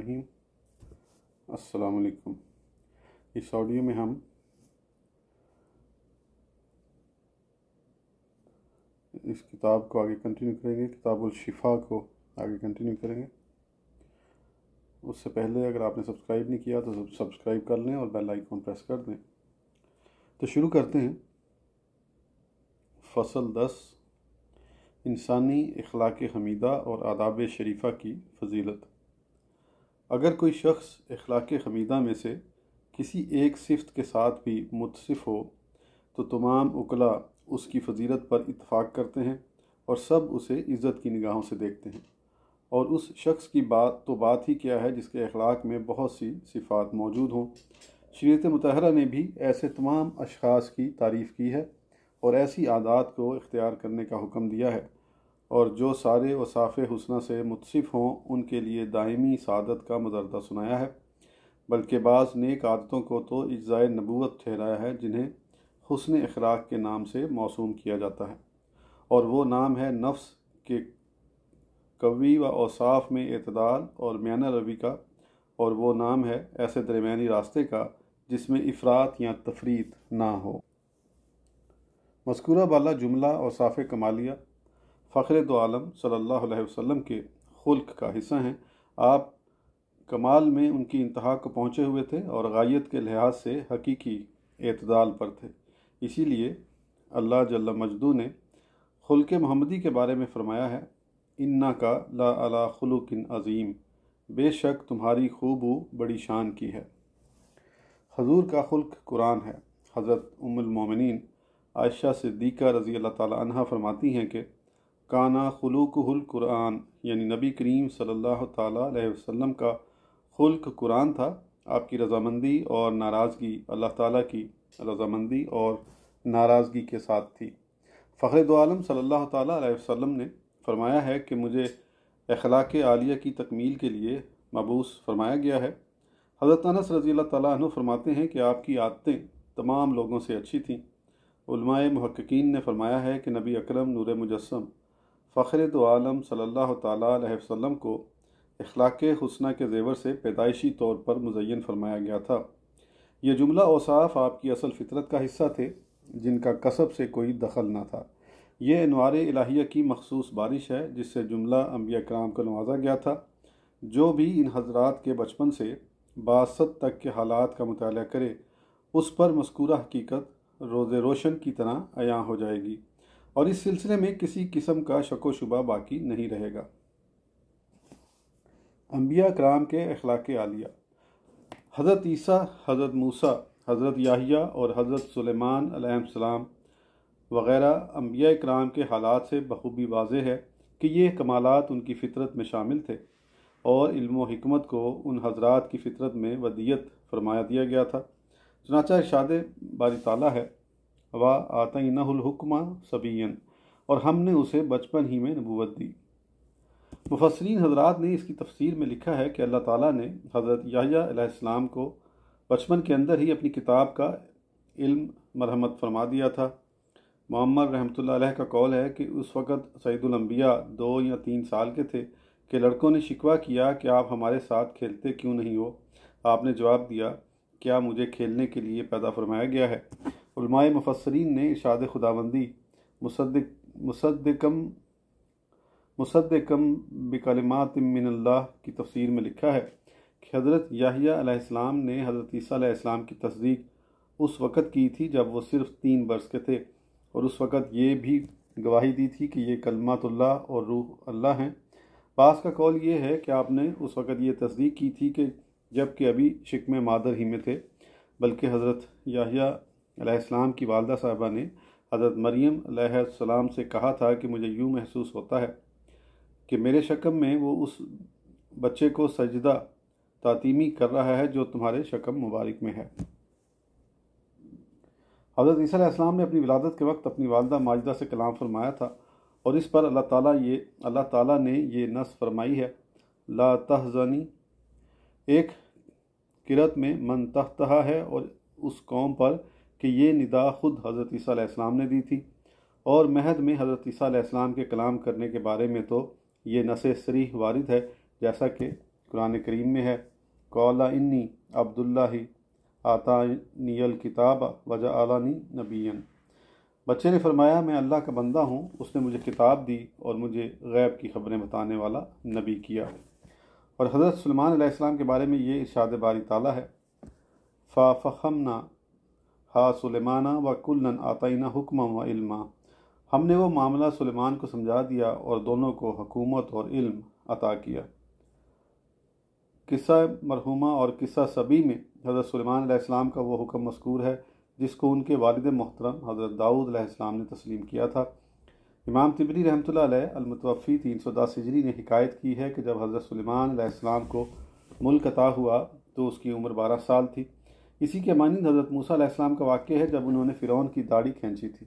रहीम अस्सलाम वालेकुम इस ऑडियो में हम इस किताब को आगे कंटिन्यू करेंगे किताबुल शिफा को आगे कंटिन्यू करेंगे उससे पहले अगर आपने सब्सक्राइब नहीं किया तो सब्सक्राइब कर लें और बेल आइकॉन प्रेस कर दें तो शुरू करते हैं फसल दस इंसानी अखलाक हमीदा और आदाब शरीफ़ा की फजीलत अगर कोई शख्स अखलाक हमीदा में से किसी एक सिफ्त के साथ भी मुतसिफ हो तो तमाम उकला उसकी फजीलत पर इतफ़ाक़ करते हैं और सब उसे इज़्ज़त की निगाहों से देखते हैं और उस शख्स की बात तो बात ही क्या है जिसके अखलाक में बहुत सी सिफात मौजूद हों शरीत मतहरा ने भी ऐसे तमाम अशास की तारीफ़ की है और ऐसी आदात को इख्तियार करने का हुक्म दिया है और जो सारे वसाफ़ हुसना से मुतसिफ़ हों उनके लिए दायमी सादत का मजरदा सुनाया है बल्कि बाज़ नेक आदतों को तो इज़ाय नबूत ठहराया है जिन्हें हसन अखराक के नाम से मौसूम किया जाता है और वो नाम है नफ्स के कवी व औसाफ में अतदाल और म्याना रवि का और वो नाम है ऐसे दरमिया रास्ते का जिसमें अफरात या तफरीत ना हो मस्कूरा बाला जुमला और साफ़ कमालिया फ़खर दो आलम सल्लल्लाहु अलैहि वसल्लम के खुल्क का हिस्सा हैं आप कमाल में उनकी इंतहा को पहुँचे हुए थे और गायत के लिहाज से हकीकी एतदाल पर थे इसीलिए अल्लाह जल्ला मजदू ने खुल्क महमदी के बारे में फ़रमाया है इन्ना का ला अला खलुकिन अज़ीम बेशक तुम्हारी खूबू बड़ी शान की है हजूर का खुल्क कुरान है हज़रत उमुलमिन आयशा सिद्दीक़ा रज़ी अल्लाह ताली फ़रमाती हैं कि काना कुरान यानी नबी करीम सल्लल्लाहु अलैहि वसल्लम का खुल्क कुरान था आपकी रजामंदी और नाराज़गी अल्लाह ताला की रजामंदी और नाराज़गी के साथ थी फ़खर दोम सल्ला वसम ने फरमाया है कि मुझे अखलाक आलिया की तकमील के लिए मबूस फरमाया गया है हज़रत अनस रज़ी तु फरमाते हैं कि आपकी आदतें तमाम लोगों से अच्छी थीं महक्कीन ने फरमाया है कि नबी अकरम नूर मुजस्म फ़खर तो आलम सल्लल्लाहु को अखलाक हसना के जेवर से पैदाइशी तौर पर मुजैन फरमाया गया था यह जुमला औसाफ आपकी असल फितरत का हिस्सा थे जिनका कसब से कोई दखल ना था ये अनवार इलाहिया की मखसूस बारिश है जिससे जुमला अम्बिया कराम को नवाजा गया था जो भी इन हजरात के बचपन से बासत तक के हालात का मताल करे उस पर मस्कूरा हकीकत रोज़ रोशन की तरह अयाँ हो जाएगी और इस सिलसिले में किसी किस्म का शको शुबा बाकी नहीं रहेगा अम्बिया कराम के अखलाक आलिया हज़रत ईसा हज़रत मूसा हज़रत याहिया और हज़रत सुलेमान सलाम वगैरह अम्बिया कराम के हालात से बखूबी वाज है कि ये कमालत उनकी फ़ितरत में शामिल थे और इल्म को उन हजरात की फ़ितरत में वदियत फरमाया दिया गया था चनाचा इर्शाद बारी ताला है व आतना सबीन और हमने उसे बचपन ही में नबूत दी मुफसरीन हजरात ने इसकी तफसीर में लिखा है कि अल्लाह ताला ने हज़रत याम को बचपन के अंदर ही अपनी किताब का इल्म मरहमत फरमा दिया था मोहम्मद रहमतुल्लाह का कौल है कि उस वक़्त सईदुलम्बिया दो या तीन साल के थे कि लड़कों ने शिकवा किया कि आप हमारे साथ खेलते क्यों नहीं हो आपने जवाब दिया क्या मुझे खेलने के लिए पैदा फरमाया गया है उलमाए मुफसरीन ने इशाद खुदाबंदी मुसद मुसदकम मुसदकम बिकलमात मिनल्ला की तफसीर में लिखा है कि हज़रत याहिया ने हज़रत ईसीम की तस्दीक उस वक़्त की थी जब वो सिर्फ़ तीन बरस के थे और उस वक़्त ये भी गवाही दी थी कि ये कलमातुल्ला और रूह अल्लाह हैं बास का कौल ये है कि आपने उस वक़्त ये तस्दीक की थी कि जबकि अभी शिकम मादर ही में थे बल्कि हज़रत याहिया अलैहिस्सलाम की वालदा साहबा ने हज़रत मरियम अलैहिस्सलाम से कहा था कि मुझे यूँ महसूस होता है कि मेरे शकम में वो उस बच्चे को सजदा तातीमी कर रहा है जो तुम्हारे शकम मुबारक में है हज़रत ईसीम ने अपनी विलादत के वक्त अपनी वालदा माजदा से कलाम फरमाया था और इस पर अल्लाह ताला ये अल्लाह ताला ने ये नस फरमाई है ला तहजनी एक किरत में मन तहतहा है और उस कौम पर कि ये निदा ख़ुद हज़रत ईसीम ने दी थी और महद में हज़रत ईसीम के कलाम करने के बारे में तो ये नस शरीह वारद है जैसा कि कुरान करीम में है कौला इन्नी अब्दुल्ला ही आता नील किताब वजा आलानी नबीन बच्चे ने फरमाया मैं अल्लाह का बंदा हूँ उसने मुझे किताब दी और मुझे गैब की खबरें बताने वाला नबी किया और हज़रत सलमान के बारे में ये इर्शाद बारी ताला है ना हा सुलेमाना व कुल्लन आतना हुक्म व इल्मा हमने वो मामला सुलेमान को समझा दिया और दोनों को हकूमत और इल्म अता किया किस्सा मरहुमा और किस्सा सभी में हज़रत सुलेमान सलेमान का वो हुक्म मस्कूर है जिसको उनके वालद मोहतरम हज़रत दाऊद अलैहिस्सलाम ने तस्लीम किया था इमाम तिबरी रहमत अलमतवफ़ी तीन सौ दस हिजरी ने हिकायत की है कि जब हज़रत सुलेमान सलेमान को मुल्क अता हुआ तो उसकी उम्र बारह साल थी इसी के मानंद हज़रत मूसा का वाक्य है जब उन्होंने फ़िरौन की दाढ़ी खींची थी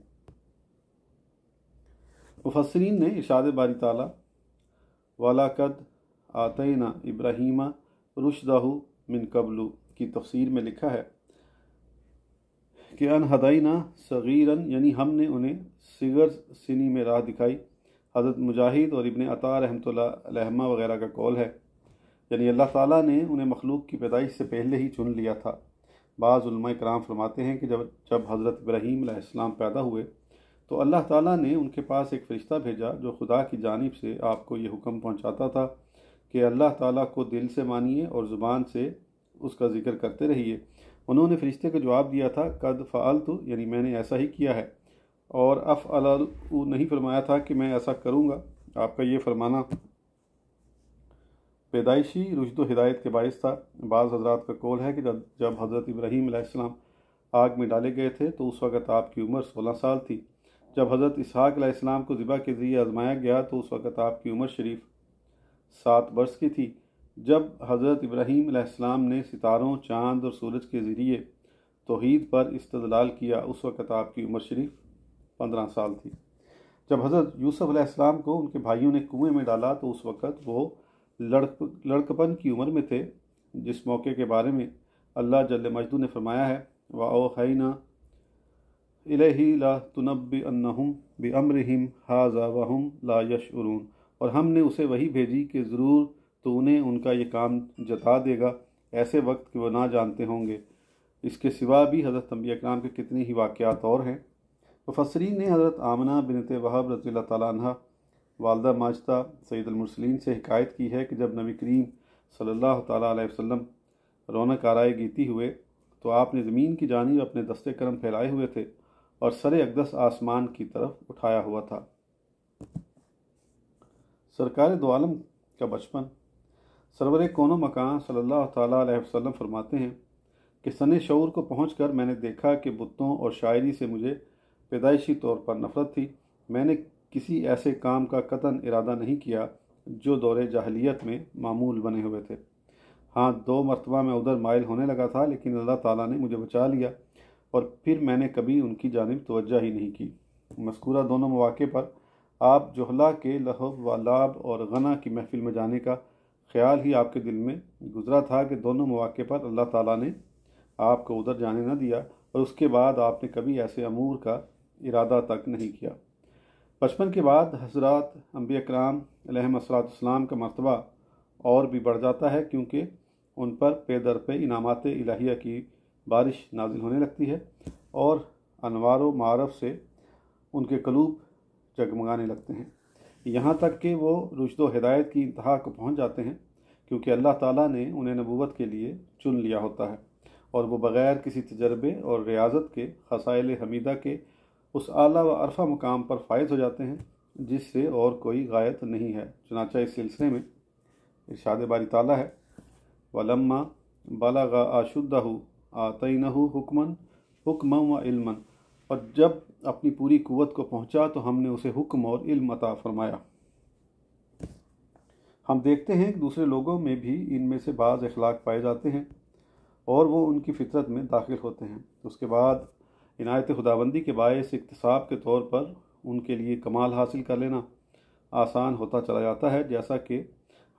मुफसरीन ने इशाद बारी ताला वाला कद आतना इब्राहीमा रुशदाहू मिन कबलू की तफसीर में लिखा है कि अन हदयना सगीरन यानी हमने उन्हें सिगर सिनी में राह दिखाई हज़रत मुजाहिद और इबन अता रहमा वगैरह का कौल है यानी अल्लाह ताला ने उन्हें मखलूक की पैदाइश से पहले ही चुन लिया था बाज़ुलमा कराम फरमाते हैं कि जब जब हज़रत इब्राहीम इस्लाम पैदा हुए तो अल्लाह ताला ने उनके पास एक फ़रिश्ता भेजा जो खुदा की जानब से आपको ये हुक्म पहुंचाता था कि अल्लाह ताला को दिल से मानिए और ज़ुबान से उसका ज़िक्र करते रहिए उन्होंने फ़रिश्ते का जवाब दिया था कद फ़ाल तो यानी मैंने ऐसा ही किया है और अफ़ नहीं फरमाया था कि मैं ऐसा करूँगा आपका ये फरमाना पैदाइशी रुशद हिदायत के बायस था बाज़ हजरात का कौल है कि जब हज़रत इब्राहीम आग में डाले गए थे तो उस वक़्त आपकी उम्र सोलह साल थी जब हज़रत इसहाक़लाम को ज़िबा के ज़रिए आजमाया गया तो उस वक़्त आपकी उम्र शरीफ सात वर्ष की थी जब हज़रत इब्राहीम ने सितारों चांद और सूरज के ज़रिए तोहद पर इस्तलाल किया उस वक़्त आपकी उम्र शरीफ पंद्रह साल थी जब हज़रत यूसफ़ को उनके भाइयों ने कुएँ में डाला तो उस वक़्त वो लड़क लड़कपन की उम्र में थे जिस मौके के बारे में अल्लाह जल मजदू ने फरमाया है व ओ हैना इला तुनब अन्नहुम बे अमरहिम हाजा वहम ला यशरून और हमने उसे वही भेजी कि ज़रूर तो उन्हें उनका ये काम जता देगा ऐसे वक्त कि वह ना जानते होंगे इसके सिवा भी हज़रत तम्बी कराम के कितने ही वाक़ात और हैं मुफसरीन ने हज़रत आमना बिनत वहाब रजील तला वालदा माजदा सैदलमसलिन से हकायत की है कि जब नबी करीम सल्ला वसम रौनक आरए गीती हुए तो आपने ज़मीन की जानी अपने दस्ते करम फैलाए हुए थे और सर अकदस आसमान की तरफ उठाया हुआ था सरकार दो का बचपन सरवर कोनो मकान सल्ला वसम फरमाते हैं कि सन शूर को पहुँच कर मैंने देखा कि बुतों और शायरी से मुझे पैदाइशी तौर पर नफ़रत थी मैंने किसी ऐसे काम का कतन इरादा नहीं किया जो दौरे जाहलीत में मामूल बने हुए थे हाँ दो मरतबा मैं उधर मायल होने लगा था लेकिन अल्लाह ताला ने मुझे बचा लिया और फिर मैंने कभी उनकी जानब तोज्जह ही नहीं की मस्कूरा दोनों मौाक़े पर आप जोहला के लहब लाभ और गना की महफ़िल में जाने का ख्याल ही आपके दिल में गुजरा था कि दोनों मौाक़े पर अल्लाह ताला ने आपको उधर जाने न दिया और उसके बाद आपने कभी ऐसे अमूर का इरादा तक नहीं किया बचपन के बाद हजरत अम्बी अकराम अलहमसलाम का मरतबा और भी बढ़ जाता है क्योंकि उन पर पे दर पे इनामत इलाहिया की बारिश नाजिल होने लगती है और अनवार मारफ से उनके कलूब जगमगाने लगते हैं यहाँ तक कि वो रुशद हदायत की इंतहा को पहुँच जाते हैं क्योंकि अल्लाह ताला ने उन्हें नबूवत के लिए चुन लिया होता है और वो बग़ैर किसी तजर्बे और रियाजत के खसाइल हमीदा के उस आला व अरफा मुकाम पर फायज हो जाते हैं जिससे और कोई गायत नहीं है चनाचा इस सिलसिले में इर्शाद बारी ताला है वलम्मा बलागा आशुद्धा हु हुक्मन हुक्म व इल्मन और जब अपनी पूरी कुवत को पहुंचा तो हमने उसे हुक्म और इल्म अता फरमाया हम देखते हैं कि दूसरे लोगों में भी इनमें से बाज़ अखलाक पाए जाते हैं और वो उनकी फितरत में दाखिल होते हैं उसके बाद इनायत खुदाबंदी के बायस इकतसाब के तौर पर उनके लिए कमाल हासिल कर लेना आसान होता चला जाता है जैसा कि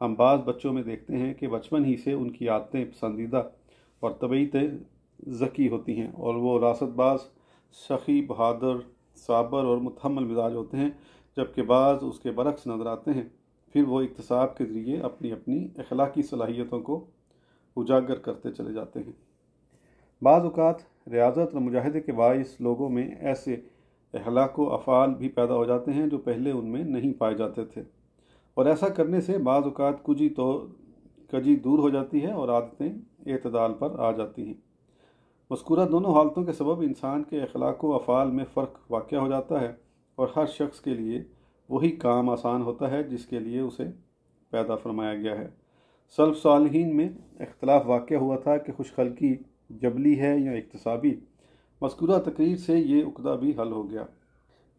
हम बाज़ बच्चों में देखते हैं कि बचपन ही से उनकी आदतें पसंदीदा और तबीयतें ज़की होती हैं और वो रासतबाज सखी बहादुर साबर और मुतमल मिजाज होते हैं जबकि बाज़ उसके बरक्स नज़र आते हैं फिर वो इकतसाब के ज़रिए अपनी अपनी अखलाकी सलाहियतों को उजागर करते चले जाते हैं बाज़ अवत रियाजत और मुजाहदे के बायस लोगों में ऐसे अहलाक अफ़ाल भी पैदा हो जाते हैं जो पहले उनमें नहीं पाए जाते थे और ऐसा करने से बाज़ात कुजी तो कजी दूर हो जाती है और आदतें अतदाल पर आ जाती हैं मस्कूरा दोनों हालतों के सबब इंसान के अखलाक अफ़ाल में फ़र्क वाक़ हो जाता है और हर शख्स के लिए वही काम आसान होता है जिसके लिए उसे पैदा फरमाया गया है सल्फ सालहीन में अख्तलाफ वाक़ हुआ था कि खुशखलकी जबली है या इकतसाबी मस्कूरा तकरीर से ये उकदा भी हल हो गया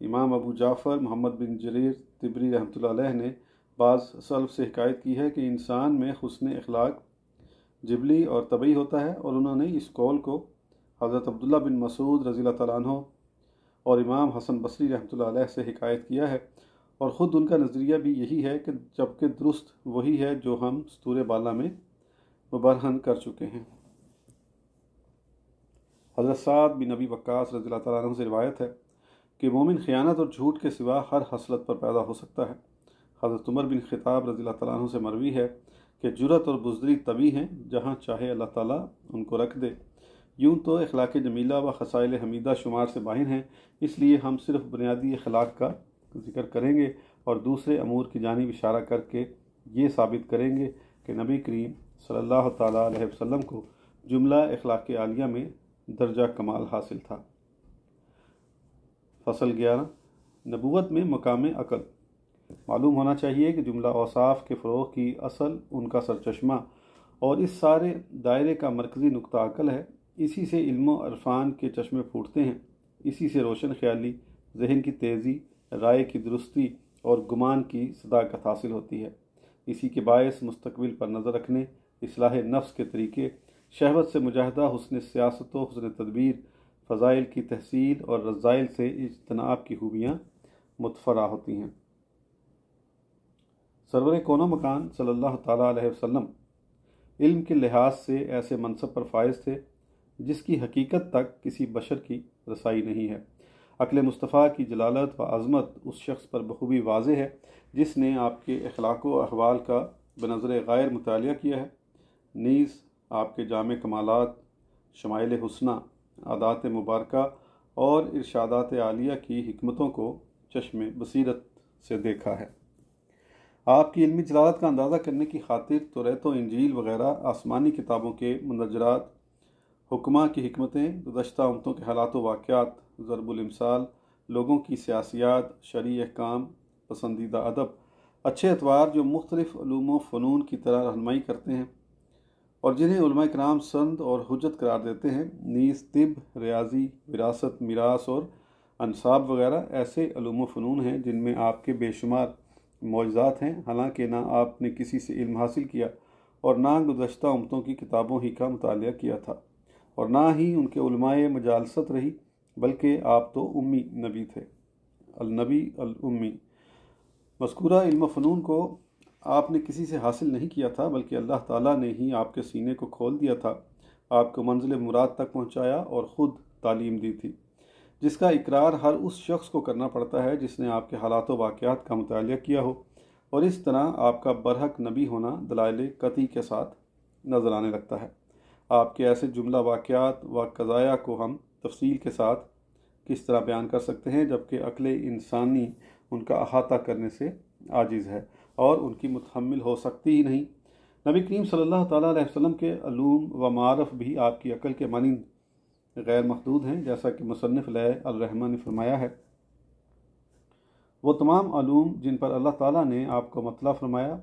इमाम अबू जाफ़र मोहम्मद बिन जरीर तिबरी रहमत ने बाज़ सल्फ से शिकायत की है कि इंसान में हसन अखलाक जबली और तबी होता है और उन्होंने इस कौल को हज़रत अब्दुल्ला बिन मसूद रज़ी तैनों और इमाम हसन बसरी रहमत से हिकायत किया है और ख़ुद उनका नज़रिया भी यही है कि जबकि दुरुस्त वही है जो हम स्तूर बाला में मुबरहन कर चुके हैं हज़रत साद बिन नबी वक्स रजील तुम से रिवायत है कि मोमिन ख़ियानत और झूठ के सिवा हर हसलत पर पैदा हो सकता है हज़रत उमर बिन खिताब रजील तुम से मरवी है कि जुरत और बुजरी तभी हैं जहाँ चाहे अल्लाह ताली उनको रख दे यूँ तो अखलाक जमीला व खसाइल हमीदा शुमार से बाहर हैं इसलिए हम सिर्फ बुनियादी अखलाक का जिक्र करेंगे और दूसरे अमूर की जानब इशारा करके ये साबित करेंगे कि नबी करीम सल्ला अलैहि को जुमला अखलाक आलिया में दर्जा कमाल हासिल था फसल ग्यारह नबूत में मकाम अकल मालूम होना चाहिए कि जुमला औसाफ के फ़रोग की असल उनका सरचश्मा और इस सारे दायरे का मरकज़ी नुक्ता अकल है इसी से इल्म अरफान के चश्मे फूटते हैं इसी से रोशन ख्याली जहन की तेज़ी राय की दुरुस्ती और गुमान की सदाकत हासिल होती है इसी के बायस मुस्तबिल पर नज़र रखने असलाह नफ्स के तरीके शहवत से मुजाहदा हसन सियासत हसन तदबीर फ़ज़ाइल की तहसील और रज़ाइल से इजतनाब की खूबियाँ मुतफ़रा होती हैं सरवर कोनो मकान सल्लल्लाहु अलैहि वसल्लम इल्म के लिहाज से ऐसे मनसब पर फायज थे जिसकी हकीकत तक किसी बशर की रसाई नहीं है अकल मुस्तफ़ा की जलालत व आज़मत उस शख्स पर बखूबी वाज है जिसने आपके अखलाक अहवाल का बनज़र गैर मुताल किया है नीज़ आपके जाम कमालत शमाइल हसना आदात मुबारक और इर्शादात आलिया की हमतों को चश्म बसीरत से देखा है आपकी इलमी जलालत का अंदाज़ा करने की खातिर तो तोरेत इंजील वगैरह आसमानी किताबों के मंदरजरात हुक्मा की हमतें गुजशत उमतों के हालात वाक़ात ज़रबुलमसाल लोगों की सियासियात शरी अहकाम पसंदीदा अदब अच्छे अतवार जो मुख्तलिफ़लूम फ़नून की तरह रहनमई करते हैं और जिन्हें कराम संद और हजत करार देते हैं नीस तिब रियाजी विरासत मिरास और अनसाब वगैरह ऐसे अलूम फ़नून हैं जिनमें आपके बेशुमार मौजात हैं हालांकि ना आपने किसी से इल्म हासिल किया और ना गुजशत उमतों की किताबों ही का मताल किया था और ना ही उनके उलमाए मजालसत रही बल्कि आप तो उम्मी नबी थे अलनबी अलमी मस्कूरा इल्म फ़नून को आपने किसी से हासिल नहीं किया था बल्कि अल्लाह ताला ने ही आपके सीने को खोल दिया था आपको मंजिल मुराद तक पहुंचाया और ख़ुद तालीम दी थी जिसका इकरार हर उस शख्स को करना पड़ता है जिसने आपके हालात वाक़ात का मुताल किया हो और इस तरह आपका बरहक नबी होना दलाइल कती के साथ नज़र आने लगता है आपके ऐसे जुमला वाक़ात व कज़ाया को हम तफसील के साथ किस तरह बयान कर सकते हैं जबकि अकल इंसानी उनका अहाता करने से आजिज़ है और उनकी मुतहमल हो सकती ही नहीं नबी करीम सल्ला तसलम के अलूम व मारफ भी आपकी अकल के मानंद गैर महदूद हैं जैसा कि मुसनफ़ अलरहमा ने फरमाया है वो तमाम आलूम जिन पर अल्लाह ताला ने आपको मतला फरमाया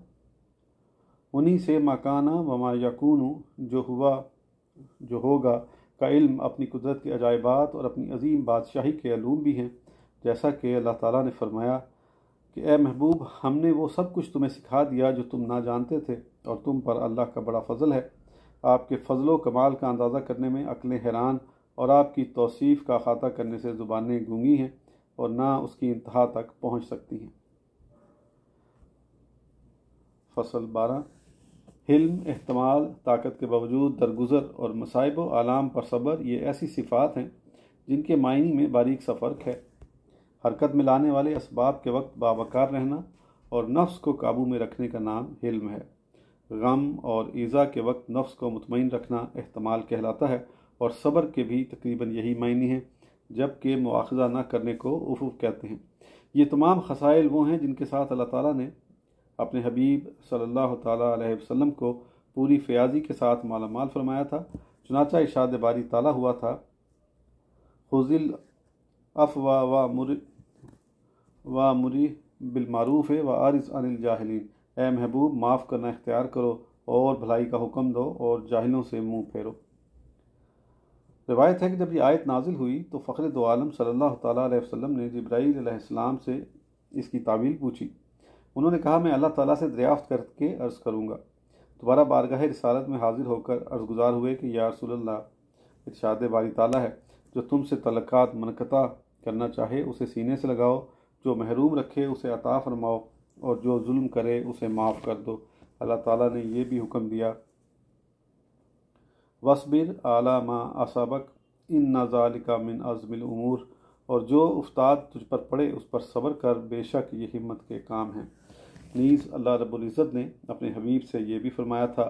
उन्हीं से माकाना व मा यकून जो हुआ जो होगा का इल्म अपनी कुदरत के अजायबात और अपनी अजीम बादशाही के अलूम भी हैं जैसा कि अल्लाह ताला ने फरमाया कि ए महबूब हमने वो सब कुछ तुम्हें सिखा दिया जो तुम ना जानते थे और तुम पर अल्लाह का बड़ा फजल है आपके फजलो कमाल का अंदाज़ा करने में अकलें हैरान और आपकी तोसीफ़ का खाता करने से ज़ुबानें गूंगी हैं और ना उसकी इंतहा तक पहुँच सकती हैं फसल बारह हिल्म अहतमाल ताकत के बावजूद दरगुजर और मसाइब आलाम पर सब्र ये ऐसी सिफ़ात हैं जिनके मायने में बारीक सा फ़र्क है हरकत में लाने वाले इसबाब के वक्त बावकार रहना और नफ्स को काबू में रखने का नाम हिल्म है गम और ईज़ा के वक्त नफ्स को मुतमिन रखना अहतमाल कहलाता है और सब्र के भी तकरीबन यही मायने हैं जबकि मुआजा न करने को उफूफ कहते हैं ये तमाम खसाइल वो हैं जिनके साथ अल्लाह ताला ने अपने हबीब सल्लल्लाहु अलैहि वसल्लम को पूरी फयाजी के साथ मालामाल फरमाया था चुनाचा इशाद बारी ताला हुआ था खुजिल अफ वाह वाह मुर वा मुरी बिलमारूफ़ है व आरिस अनिल जाहलीन ए महबूब माफ़ करना इख्तियार करो और भलाई का हुक्म दो और जाहिलों से मुंह फेरो रिवायत है कि जब ये आयत नाजिल हुई तो फ़खर दो आलम सल्लल्लाहु अलैहि वसल्लम ने जब्राईसम से इसकी तावील पूछी उन्होंने कहा मैं अल्लाह ताला से दरियाफ़त करके अर्ज़ करूँगा दोबारा बारगाह रसालत में हाजिर होकर अर्ज़गुजार हुए कि यारसोल्ला इर्शाद बारी ताला है जो तुमसे तलक़ात मनकता करना चाहे उसे सीने से लगाओ जो महरूम रखे उसे अता फरमाओ और जो जुल्म करे उसे माफ़ कर दो अल्लाह ताला ने यह भी हुक्म दिया वसबिर आला माँ असबक इन नज़ालिका मिन अज़मिल उमूर और जो उस्ताद तुझ पर पड़े उस पर सब्र कर बेशक ये हिम्मत के काम हैं नीज़ अल्लाह रबुल्ज़त ने अपने हबीब से ये भी फरमाया था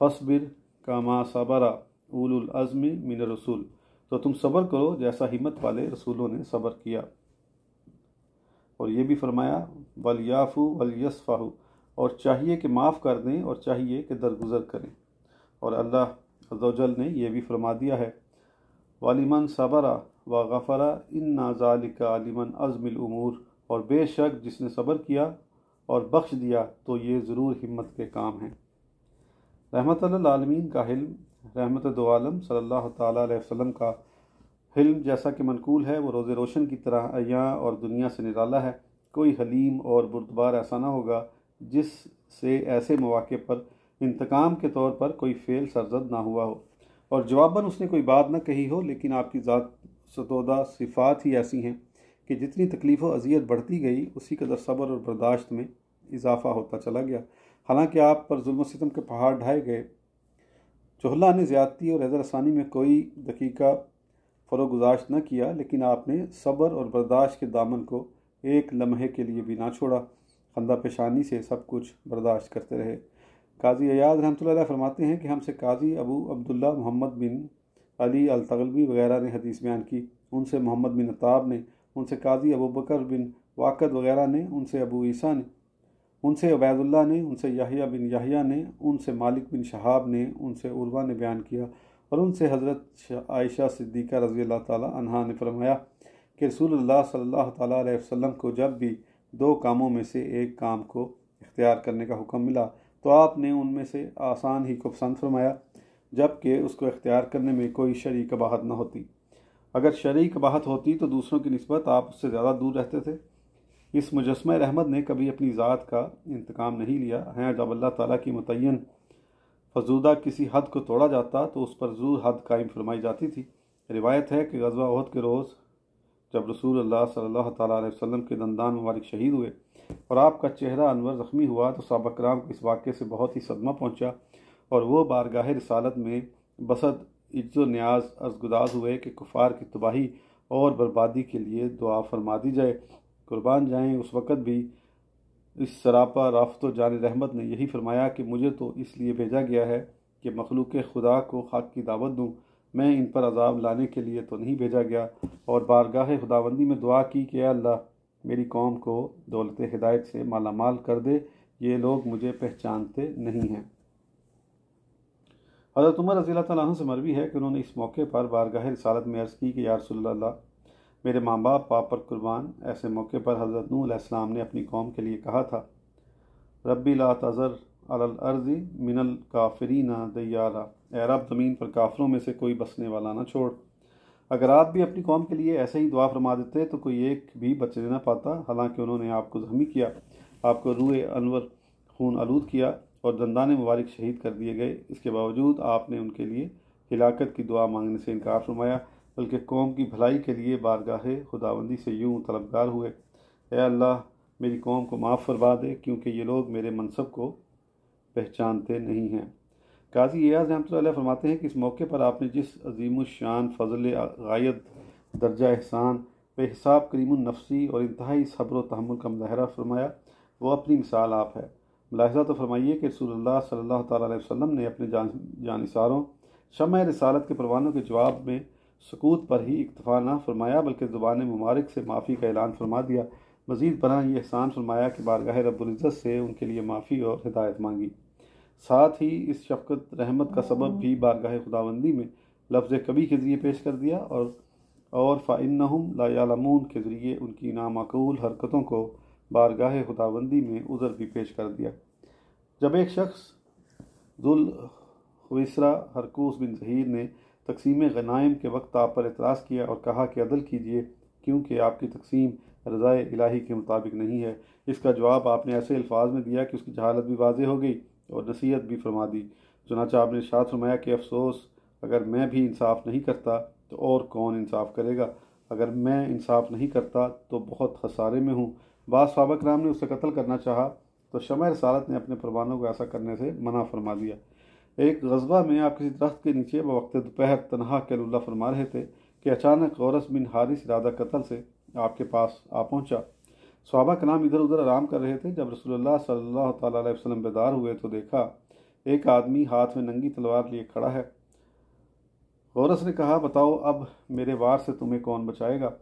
फसबिर कामा सबरा उलुल अज़मी मिन रसूल तो तुम सब्र करो जैसा हिम्मत वाले रसूलों ने सब्र किया और ये भी फरमाया वलियाफ़ू वलियसफ़ाहू और चाहिए कि माफ़ कर दें और चाहिए कि दरगुजर करें और अल्लाह अजल ने यह भी फरमा दिया है वालिमन सबरा व गफ़रा इन नाजालिका आलिमन अज़मिल उमूर और बेशक जिसने सब्र किया और बख्श दिया तो ये ज़रूर हिम्मत के काम हैं रहमत आलमीन का हिल्म रहमत दो सल्ला तसलम का हिल्म जैसा कि मनकूल है वो रोज़ रोशन की तरह अयाँ और दुनिया से निराला है कोई हलीम और बुरदबार ऐसा ना होगा जिस से ऐसे मौाक़े पर इंतकाम के तौर पर कोई फ़ेल सरजद ना हुआ हो और जवाबन उसने कोई बात ना कही हो लेकिन आपकी ज़ात सतोदा सिफ़ात ही ऐसी हैं कि जितनी तकलीफ़ अजियत बढ़ती गई उसी कदर सब्र और बर्दाश्त में इजाफ़ा होता चला गया हालांकि आप पर जुल्म सितम के पहाड़ ढाए गए चोहला ने ज़्यादती और हैदर आसानी में कोई दकीका गुजाश न किया लेकिन आपने सब्र और बर्दाश्त के दामन को एक लम्हे के लिए भी ना छोड़ा खंदा पेशानी से सब कुछ बर्दाश्त करते रहे काजी अयाज रहमत फरमाते हैं कि हमसे काजी अबू अब्दुल्ला मोहम्मद बिन अली अल तगलबी वगैरह ने हदीस बयान की उनसे मोहम्मद बिन अताब ने उनसे काजी अबू बकर बिन वाक़द वगैरह ने उनसे अबू ईसा ने उनसे अबैदुल्ला ने उनसे याहिया बिन याहिया ने उनसे मालिक बिन शहाब ने उनसे उर्वा ने बयान किया और उनसे हज़रत आयशा सिद्दीक़ा रज़ी अल्लाह तहा ने फरमाया कि रसूल सल्लल्लाहु अलैहि वसल्लम को जब भी दो कामों में से एक काम को इख्तियार करने का हुक्म मिला तो आपने उनमें से आसान ही को पसंद फरमाया जबकि उसको इख्तियार करने में कोई शरीक बाहत न होती अगर शरीक बाहत होती तो दूसरों की नस्बत आप उससे ज़्यादा दूर रहते थे इस मुजस्म रहमत ने कभी अपनी ज़ात का इंतकाम नहीं लिया हैं जब अल्लाह ताला की मुतन फजूदा किसी हद को तोड़ा जाता तो उस पर जू हद कायम फरमाई जाती थी रिवायत है कि गजवा अहद के रोज़ जब रसूल अल्लाह सल्लल्लाहु अलैहि वसल्लम के दंदान मुबारक शहीद हुए और आपका चेहरा अनवर ज़ख्मी हुआ तो सबक राम को इस वाक़े से बहुत ही सदमा पहुँचा और वह बारगाह रसालत में बसद इज्ज़ न्याज अर्जगुदाज हुए कि कुफार की तबाही और बर्बादी के लिए दुआ फरमा दी जाए कुर्बान जाएं उस वक़्त भी इस सरापा राफत जान रहमत ने यही फरमाया कि मुझे तो इसलिए भेजा गया है कि मखलूक खुदा को हक़ की दावत दूँ मैं इन पर अजाब लाने के लिए तो नहीं भेजा गया और बारगाह खुदाबंदी में दुआ की कि अल्लाह मेरी कौम को दौलत हिदायत से माला माल कर दे ये लोग मुझे पहचानते नहीं हैं हज़रत उमर रज़ी तैन से मरवी है कि उन्होंने इस मौके पर बारगाह रसालत में अर्ज़ की कि यारसोल्ला मेरे माँ बाप पाप पर कुर्बान ऐसे मौके पर हज़रत नूसम ने अपनी कौम के लिए कहा था रब्बी ला तज़र अलर्ज़ी मिनल काफरी ना दैारा अरब ज़मीन पर काफरों में से कोई बसने वाला ना छोड़ अगर आप भी अपनी कौम के लिए ऐसे ही दुआ फरमा देते तो कोई एक भी बचने ना पाता हालांकि उन्होंने आपको जख्मी किया आपको रूए अनवर खून आलूद किया और दंदान मुबारक शहीद कर दिए गए इसके बावजूद आपने उनके लिए हिलाकत की दुआ मांगने से इनकार फरमाया बल्कि कौम की भलाई के लिए बारगाह खुदाबंदी से यूँ तलबगार हुए ए अल्लाह मेरी कौम को माफ़ फरमा दे क्योंकि ये लोग मेरे मनसब को पहचानते नहीं हैं काजी एयाज रहमत फरमाते हैं कि इस मौके पर आपने जिस अजीम शान फजल गायद दर्जा एहसान करीम करीमनफसी और इंतहाई सब्र तहमुल का मुजाहरा फरमाया वह अपनी मिसाल आप है मुलाजा तो फरमाइए कि रसूलुल्लाह सल्लल्लाहु अलैहि वसल्लम ने अपने जान जानसारों शम रसालत के परवानों के जवाब में सकूत पर ही इक्तफा ना फरमाया बल्कि ज़ुबान ममारक से माफ़ी का ऐलान फरमा दिया मज़ीद बना ये एहसान फरमाया कि बारगाह रबुल्ज़त से उनके लिए माफ़ी और हिदायत मांगी साथ ही इस शफकत रहमत का सबब भी बारगाह खुदाबंदी में लफ्ज़ कभी के ज़रिए पेश कर दिया और और फ़ाइन लायालमून के ज़रिए उनकी नामाकूल हरकतों को बारगाह खुदाबंदी में उज़र भी पेश कर दिया जब एक शख्स हुसरा हरकूस बिन जहीर ने तकसीम गनाइम के वक्त आप पर एतराज़ किया और कहा कि अदल कीजिए क्योंकि आपकी तकसीम रज़ा इलाही के मुताबिक नहीं है इसका जवाब आपने ऐसे अल्फाज में दिया कि उसकी जहालत भी वाज हो गई और नसीहत भी फरमा दी चुनाचा आपने शाद फरमाया कि अफसोस अगर मैं भी इंसाफ नहीं करता तो और कौन इंसाफ करेगा अगर मैं इंसाफ नहीं करता तो बहुत खसारे में हूँ बाद सबक राम ने उसे कत्ल करना चाहा तो शमर सालत ने अपने फरमानों को ऐसा करने से मना फरमा दिया एक गजबा में आप किसी दरख्त के नीचे बवक्त दोपहर तनहा कैलुल्ला फरमा रहे थे कि अचानक गौरस बिन हारिस इरादा कतल से आपके पास आ पहुंचा स्वाबा कलाम इधर उधर आराम कर रहे थे जब रसोल्ला सल्ला वसलम बेदार हुए तो देखा एक आदमी हाथ में नंगी तलवार लिए खड़ा है गौरस ने कहा बताओ अब मेरे वार से तुम्हें कौन बचाएगा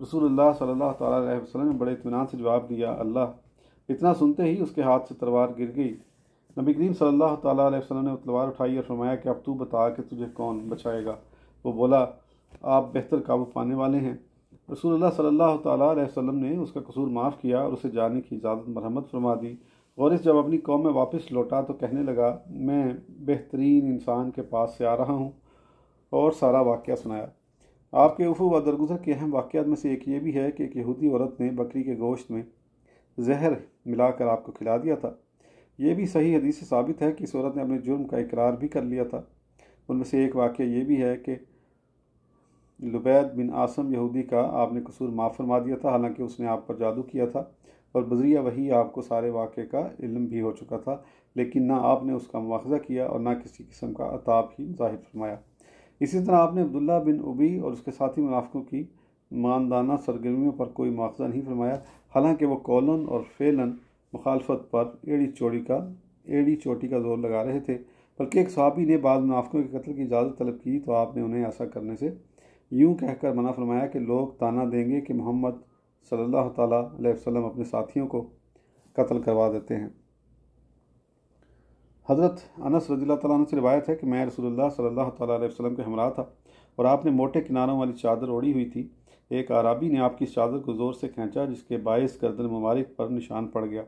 रसूलुल्लाह सल्लल्लाहु तसलम वसल्लम ने बड़े इतमान से जवाब दिया अल्लाह इतना सुनते ही उसके हाथ से तलवार गिर गई नबी करीम सल्लल्लाहु अलैहि वसल्लम ने तलवार उठाई और फरमाया कि अब तू बता कि तुझे कौन बचाएगा वो बोला आप बेहतर काबू पाने वाले हैं रसूल सल्लल्लाहु अलैहि वसल्लम ने उसका कसूर माफ़ किया और उसे जाने की इजाज़त मरहमत फरमा दी और इस जब अपनी कौम में वापस लौटा तो कहने लगा मैं बेहतरीन इंसान के पास से आ रहा हूँ और सारा वाक़ सुनाया आपके उफू व दरगुजर के अहम वाक़ात में से एक ये भी है कि एक यहूदी औरत ने बकरी के गोश्त में जहर मिलाकर आपको खिला दिया था ये भी सही हदीस से साबित है कि इस औरत ने अपने जुर्म का इकरार भी कर लिया था उनमें से एक वाक्य ये भी है कि लुबैद बिन आसम यहूदी का आपने कसूर माफ़ फरमा दिया था हालांकि उसने आप पर जादू किया था और बजरिया वही आपको सारे वाक़े का इलम भी हो चुका था लेकिन ना आपने उसका मुआवजा किया और ना किसी किस्म का अताब ही जाहिर फरमाया इसी तरह आपने अब्दुल्ला बिन उबी और उसके साथी मुनाफ़ों की मानदाना सरगर्मियों पर कोई मुआवजा नहीं फरमाया हालांकि वो कौलन और फ़ेलन मुखालफत पर एड़ी चोड़ी का एड़ी चोटी का जोर लगा रहे थे बल्कि एक सहाबी ने बाद मुनाफ़ों के कत्ल की इजाज़त तलब की तो आपने उन्हें ऐसा करने से यूं कहकर मना फरमाया कि लोग ताना देंगे कि मोहम्मद सल्लल्लाहु अलैहि वसल्लम अपने साथियों को कत्ल करवा देते हैं हज़रत अनस रजील्ला तैन से रिवायत है कि मैं रसोल्ला सल्लल्लाहु अलैहि वसल्लम के हमरा था और आपने मोटे किनारों वाली चादर ओढ़ी हुई थी एक आराबी ने आपकी चादर को ज़ोर से खींचा जिसके बायस गर्दन मुबारक पर निशान पड़ गया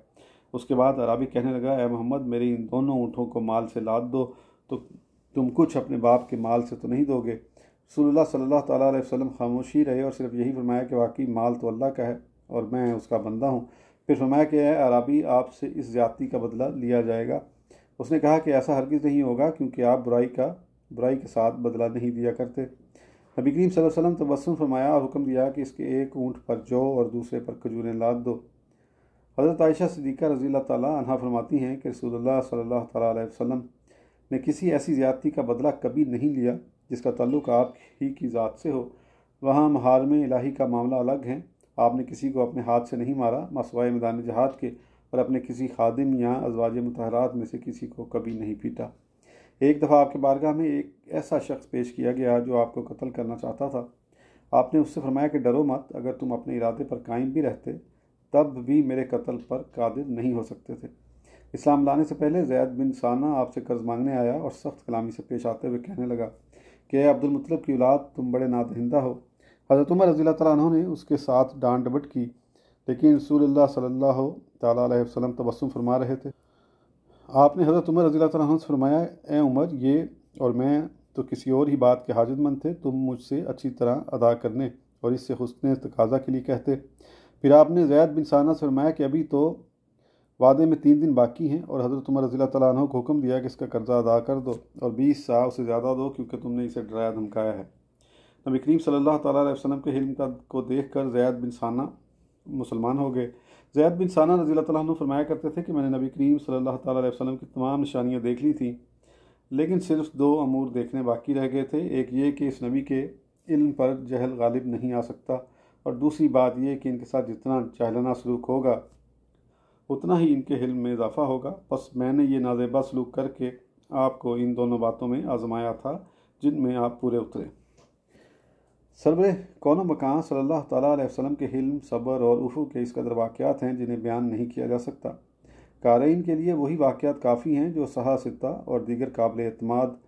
उसके बाद अराबी कहने लगा ए मोहम्मद मेरे इन दोनों ऊँटों को माल से लाद दो तो तुम कुछ अपने बाप के माल से तो नहीं दोगे सल्लल्लाहु सल्ला वसम खामोशी रहे और सिर्फ यही फरमाया कि वाकई माल तो अल्लाह का है और मैं उसका बंदा हूँ फिर फरमाया कि अराबी आपसे इस ज़्यादती का बदला लिया जाएगा उसने कहा कि ऐसा हरगिज़ नहीं होगा क्योंकि आप बुराई का बुराई के साथ बदला नहीं दिया करते नबी करीम वसल्लम तबसम तो फरमाया और हुक्म दिया कि इसके एक ऊँट पर जौ और दूसरे पर खजूरें लाद दो हज़रत आयशा सदीक़ा रज़ी तह फरमाती हैं कि रसूलुल्लाह सल्लल्लाहु अलैहि वसल्लम ने किसी ऐसी ज़्यादती का बदला कभी नहीं लिया जिसका तल्लुक आप ही की ज़ात से हो वहाँ महार में इलाही का मामला अलग है आपने किसी को अपने हाथ से नहीं मारा मसवाए मैदान जहाद के और अपने किसी खादिम या अजवाज मतहरात में से किसी को कभी नहीं पीटा एक दफ़ा आपके बारगाह में एक ऐसा शख्स पेश किया गया जो आपको कत्ल करना चाहता था आपने उससे फरमाया कि डरो मत अगर तुम अपने इरादे पर कायम भी रहते तब भी मेरे कत्ल पर कादिर नहीं हो सकते थे इस्लाम लाने से पहले जैद बिन साना आपसे कर्ज़ मांगने आया और सख्त कलामी से पेश आते हुए कहने लगा कि अब्दुलमतलब की औलाद तुम बड़े नादहिंदा हो हज़रत उमर रज़ी तु ने उसके साथ डांट डबट की लेकिन रसूल सल्ला तसलम तबसम फरमा रहे थे आपने हज़रत उमर रज़ी तु से फरमाया ए उमर ये और मैं तो किसी और ही बात के हाजतमंद थे तुम मुझसे अच्छी तरह अदा करने और इससे हसन तकाजा के लिए कहते फिर आपने जैद बिन साना से फरमाया कि अभी तो वादे में तीन दिन बाकी हैं और हज़रत उमर रज़ी तु को हुक्म दिया कि इसका कर्ज़ा अदा कर दो और बीस साल से ज़्यादा दो क्योंकि तुमने इसे डराया धमकाया है नबी करीम सल्लल्लाहु अलैहि वसल्लम के हिल्म का को देख कर जैद बिन साना मुसलमान हो गए जैद बिन साना रज़ी तु फरमाया करते थे कि मैंने नबी करीम सल्लल्लाहु अलैहि वसल्लम की तमाम निशानियाँ देख ली थी लेकिन सिर्फ दो अमूर देखने बाकी रह गए थे एक ये कि इस नबी के इल्म पर जहल गालिब नहीं आ सकता और दूसरी बात यह कि इनके साथ जितना चाहलाना सलूक होगा उतना ही इनके हिल में इजाफा होगा बस मैंने ये नाजेबा सलूक करके आपको इन दोनों बातों में आजमाया था जिनमें आप पूरे उतरे सरबर कौन मकान सल्ला अलैहि के हिल सब्र और उफू के इस कदर वाक़ात हैं जिन्हें बयान नहीं किया जा सकता कारीन के लिए वही वाक़ात काफ़ी हैं जो सहा सत्ता और दीगर काबिल अतमाद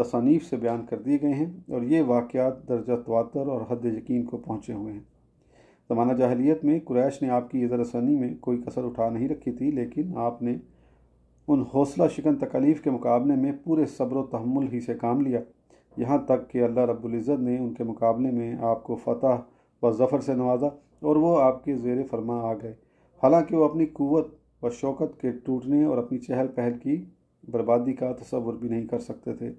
तसानीफ से बयान कर दिए गए हैं और ये वाक़ात दर्जा तवातर और हद यकीन को पहुँचे हुए हैं ज़माना जाहलीत में क्रैश ने आपकी इज़रसानी में कोई कसर उठा नहीं रखी थी लेकिन आपने उन हौसला शिकन तकलीफ के मुकाबले में पूरे सब्र तहमुल ही से काम लिया यहाँ तक कि अल्लाह रब्ज़त ने उनके मुकाबले में आपको फ़तह व ज़फ़र से नवाजा और वह आपके जेर फरमा आ गए हालाँकि वो अपनी क़वत व शौकत के टूटने और अपनी चहल पहल की बर्बादी का तस्वुर भी नहीं कर सकते थे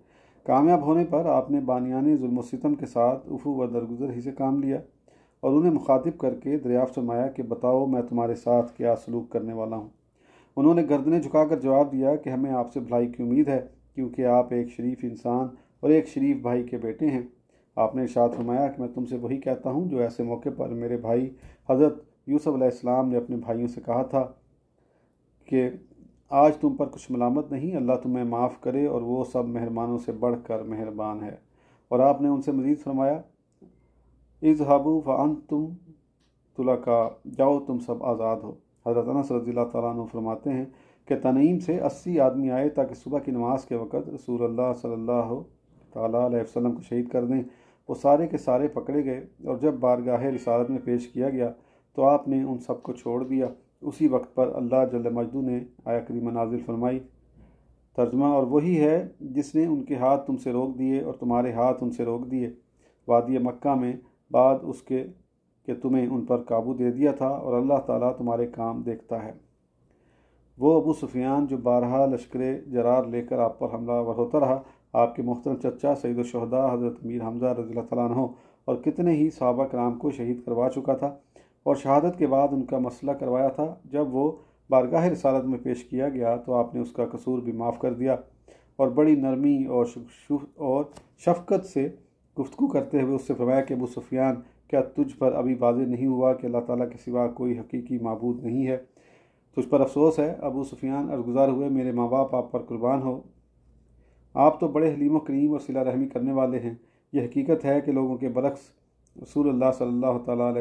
कामयाब होने पर आपने बानियाने जुल्मसितम के साथ उफू व दरगुजर ही से काम लिया और उन्हें मुखातिब करके दरियाफ़ फरमाया कि बताओ मैं तुम्हारे साथ क्या सलूक करने वाला हूँ उन्होंने गर्दनें झुकाकर जवाब दिया कि हमें आपसे भलाई की उम्मीद है क्योंकि आप एक शरीफ इंसान और एक शरीफ भाई के बेटे हैं आपने इशात फरमाया कि मैं तुमसे वही कहता हूँ जो ऐसे मौके पर मेरे भाई हज़रत यूसुफ़ ने अपने भाइयों से कहा था कि आज तुम पर कुछ मलामत नहीं अल्लाह तुम्हें माफ़ करे और वो सब मेहरबानों से बढ़ कर मेहरबान है और आपने उनसे मज़ीद फरमाया इज़ हबू फ़ान तुम तुला का जाओ तुम सब आज़ाद हो हज़रत अनस तु फरमाते हैं कि तनीम से अस्सी आदमी आए ताकि सुबह की नमाज के वक़्त रसूल अल्लाह सल्लल्लाहो अलैहि वसल्लम को शहीद कर दें वो सारे के सारे पकड़े गए और जब बारगाह रिसालत में पेश किया गया तो आपने उन सबको छोड़ दिया उसी वक्त पर अल्लाह जल मजदू ने आया करीमा नाजिल फरमाई तर्जमा और वही है जिसने उनके हाथ तुमसे रोक दिए और तुम्हारे हाथ उनसे रोक दिए वादी मक्का में बाद उसके कि तुम्हें उन पर काबू दे दिया था और अल्लाह ताला तुम्हारे काम देखता है वो अबू सुफियान जो बारहा लश्कर जरार लेकर आप पर हमलावर होता रहा आपके मुख्तर चचा सईद शहदा हज़रत मीर हमजा रजील तैन और कितने ही सहाबा कराम को शहीद करवा चुका था और शहादत के बाद उनका मसला करवाया था जब वो बारगाह रसालत में पेश किया गया तो आपने उसका कसूर भी माफ़ कर दिया और बड़ी नरमी और और शफकत से गुफ्तु करते हुए उससे फरमाया कि अबू सफियान क्या तुझ पर अभी वाजे नहीं हुआ कि अल्लाह ताला के सिवा कोई हकीकी मबूद नहीं है तुझ पर अफसोस है अबू सुफियान अर्गुजार हुए मेरे माँ बाप आप पर कुर्बान हो आप तो बड़े हलीम करीम और सिला रहमी करने वाले हैं यह हकीकत है कि लोगों के बरक्स रसूल अल्लाह सल्ला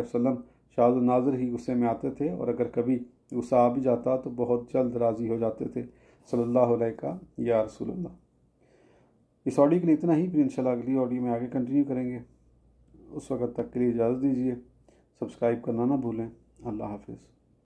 वसम शाह नाजर ही गुस्से में आते थे और अगर कभी गुस्सा आ भी जाता तो बहुत जल्द राज़ी हो जाते थे सल्लल्लाहु अलैहि या रसूलुल्लाह इस ऑडियो के लिए इतना ही फिर इंशाल्लाह अगली ऑडियो में आगे कंटिन्यू करेंगे उस वक्त तक के लिए इजाज़त दीजिए सब्सक्राइब करना ना भूलें अल्लाह हाफिज़